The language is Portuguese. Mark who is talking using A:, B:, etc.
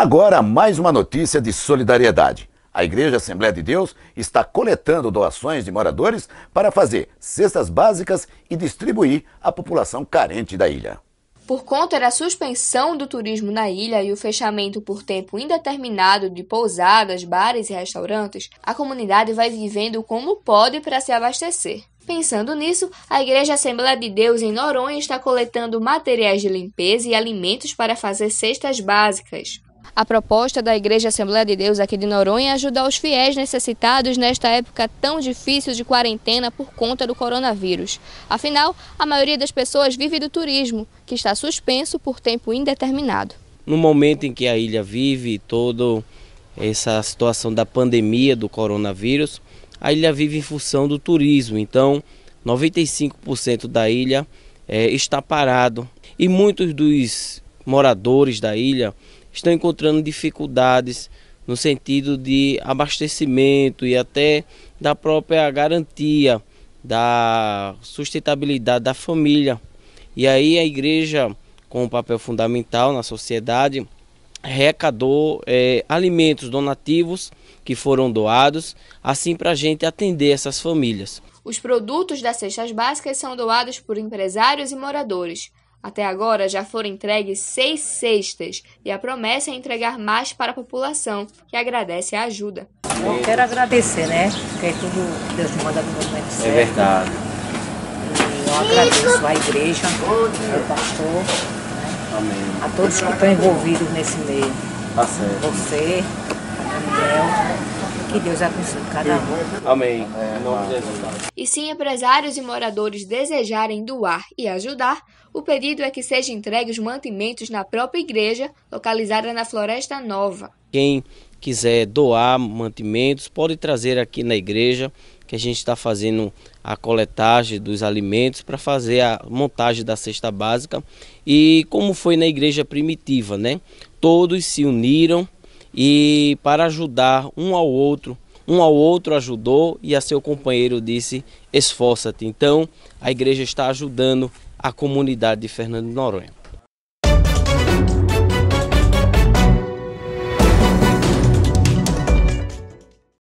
A: Agora, mais uma notícia de solidariedade. A Igreja Assembleia de Deus está coletando doações de moradores para fazer cestas básicas e distribuir à população carente da ilha.
B: Por conta da suspensão do turismo na ilha e o fechamento por tempo indeterminado de pousadas, bares e restaurantes, a comunidade vai vivendo como pode para se abastecer. Pensando nisso, a Igreja Assembleia de Deus em Noronha está coletando materiais de limpeza e alimentos para fazer cestas básicas. A proposta da Igreja Assembleia de Deus aqui de Noronha é ajudar os fiéis necessitados nesta época tão difícil de quarentena por conta do coronavírus. Afinal, a maioria das pessoas vive do turismo, que está suspenso por tempo indeterminado.
A: No momento em que a ilha vive toda essa situação da pandemia do coronavírus, a ilha vive em função do turismo. Então, 95% da ilha é, está parado. E muitos dos moradores da ilha estão encontrando dificuldades no sentido de abastecimento e até da própria garantia da sustentabilidade da família. E aí a igreja, com um papel fundamental na sociedade, arrecadou é, alimentos donativos que foram doados, assim para a gente atender essas famílias.
B: Os produtos das cestas básicas são doados por empresários e moradores. Até agora já foram entregues seis cestas e a promessa é entregar mais para a população, que agradece a ajuda. Eu quero agradecer, né? Porque é tudo Deus me manda no momento certo. É verdade. E eu
A: agradeço à igreja, ao pastor, Amém. Né, a todos que estão envolvidos nesse meio. Tá certo. Você, a Daniel. Que Deus abençoe cada um. Amém.
B: E se empresários e moradores desejarem doar e ajudar, o pedido é que sejam entregues mantimentos na própria igreja, localizada na Floresta Nova.
A: Quem quiser doar mantimentos, pode trazer aqui na igreja, que a gente está fazendo a coletagem dos alimentos para fazer a montagem da cesta básica. E como foi na igreja primitiva, né? Todos se uniram e para ajudar um ao outro, um ao outro ajudou e a seu companheiro disse: esforça-te. Então, a igreja está ajudando a comunidade de Fernando de Noronha.